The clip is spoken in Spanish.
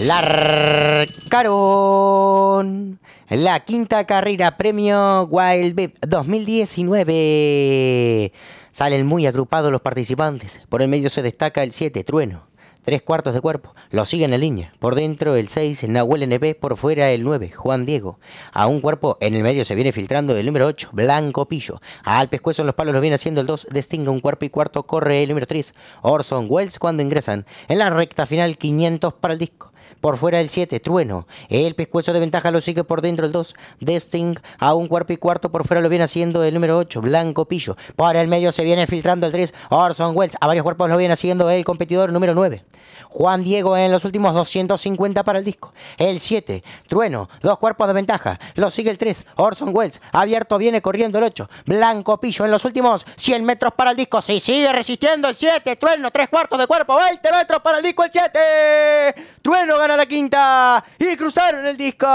la quinta carrera premio Wild Beep 2019. Salen muy agrupados los participantes. Por el medio se destaca el 7, Trueno. Tres cuartos de cuerpo. Lo siguen en línea. Por dentro el 6, Nahuel NB. Por fuera el 9, Juan Diego. A un cuerpo en el medio se viene filtrando el número 8, Blanco Pillo. Al pescuezo en los palos lo viene haciendo el 2, Destinga un cuerpo y cuarto corre el número 3, Orson Welles cuando ingresan. En la recta final 500 para el disco. Por fuera el 7, Trueno. El pescuezo de ventaja lo sigue por dentro el 2. Desting a un cuerpo y cuarto por fuera lo viene haciendo el número 8, Blanco Pillo. Por el medio se viene filtrando el 3, Orson Welles. A varios cuerpos lo viene haciendo el competidor número 9. Juan Diego en los últimos 250 para el disco. El 7, Trueno, dos cuerpos de ventaja. Lo sigue el 3, Orson Welles. Abierto viene corriendo el 8. Blanco Pillo en los últimos 100 metros para el disco. Si sigue resistiendo el 7, Trueno, tres cuartos de cuerpo, 20 metros para el disco el 7. Trueno gana la quinta y cruzaron el disco.